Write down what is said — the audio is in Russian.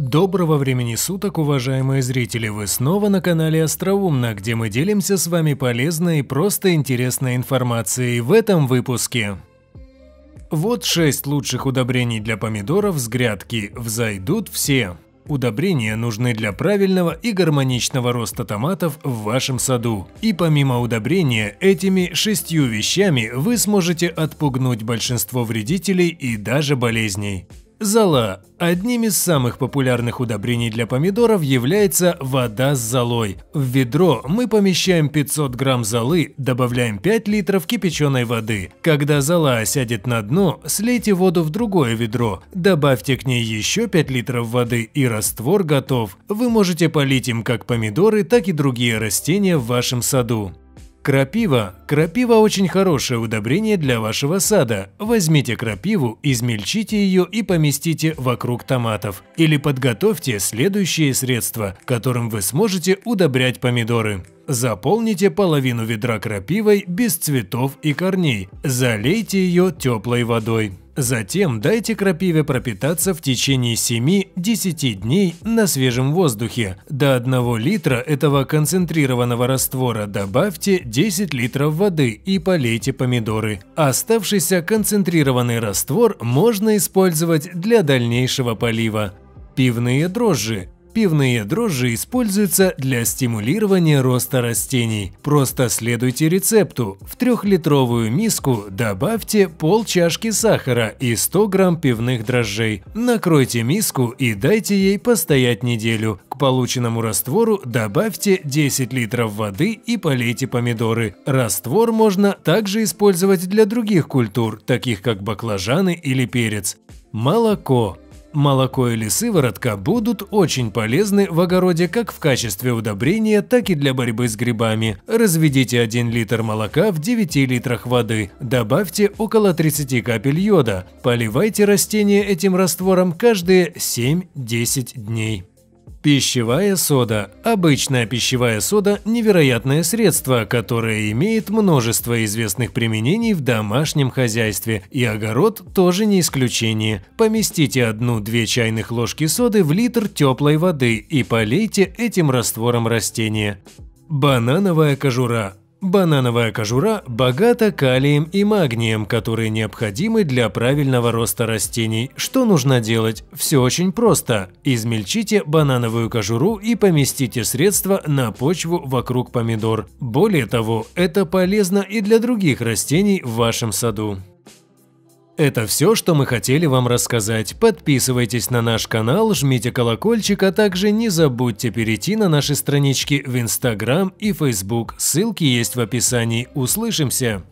Доброго времени суток, уважаемые зрители! Вы снова на канале Остроумно, где мы делимся с вами полезной и просто интересной информацией в этом выпуске. Вот 6 лучших удобрений для помидоров с грядки. Взойдут все. Удобрения нужны для правильного и гармоничного роста томатов в вашем саду. И помимо удобрения, этими шестью вещами вы сможете отпугнуть большинство вредителей и даже болезней. Зала. Одним из самых популярных удобрений для помидоров является вода с золой. В ведро мы помещаем 500 грамм золы, добавляем 5 литров кипяченой воды. Когда зала осядет на дно, слейте воду в другое ведро, добавьте к ней еще 5 литров воды и раствор готов. Вы можете полить им как помидоры, так и другие растения в вашем саду. Крапива. Крапива очень хорошее удобрение для вашего сада. Возьмите крапиву, измельчите ее и поместите вокруг томатов. Или подготовьте следующее средство, которым вы сможете удобрять помидоры. Заполните половину ведра крапивой без цветов и корней. Залейте ее теплой водой. Затем дайте крапиве пропитаться в течение 7-10 дней на свежем воздухе. До 1 литра этого концентрированного раствора добавьте 10 литров воды и полейте помидоры. Оставшийся концентрированный раствор можно использовать для дальнейшего полива. Пивные дрожжи Пивные дрожжи используются для стимулирования роста растений. Просто следуйте рецепту. В трехлитровую миску добавьте пол чашки сахара и 100 грамм пивных дрожжей. Накройте миску и дайте ей постоять неделю. К полученному раствору добавьте 10 литров воды и полейте помидоры. Раствор можно также использовать для других культур, таких как баклажаны или перец. Молоко. Молоко или сыворотка будут очень полезны в огороде как в качестве удобрения, так и для борьбы с грибами. Разведите 1 литр молока в 9 литрах воды, добавьте около 30 капель йода, поливайте растения этим раствором каждые 7-10 дней. Пищевая сода. Обычная пищевая сода – невероятное средство, которое имеет множество известных применений в домашнем хозяйстве, и огород тоже не исключение. Поместите одну-две чайных ложки соды в литр теплой воды и полейте этим раствором растения. Банановая кожура Банановая кожура богата калием и магнием, которые необходимы для правильного роста растений. Что нужно делать? Все очень просто. Измельчите банановую кожуру и поместите средство на почву вокруг помидор. Более того, это полезно и для других растений в вашем саду. Это все, что мы хотели вам рассказать. Подписывайтесь на наш канал, жмите колокольчик, а также не забудьте перейти на наши странички в Instagram и Facebook. Ссылки есть в описании. Услышимся!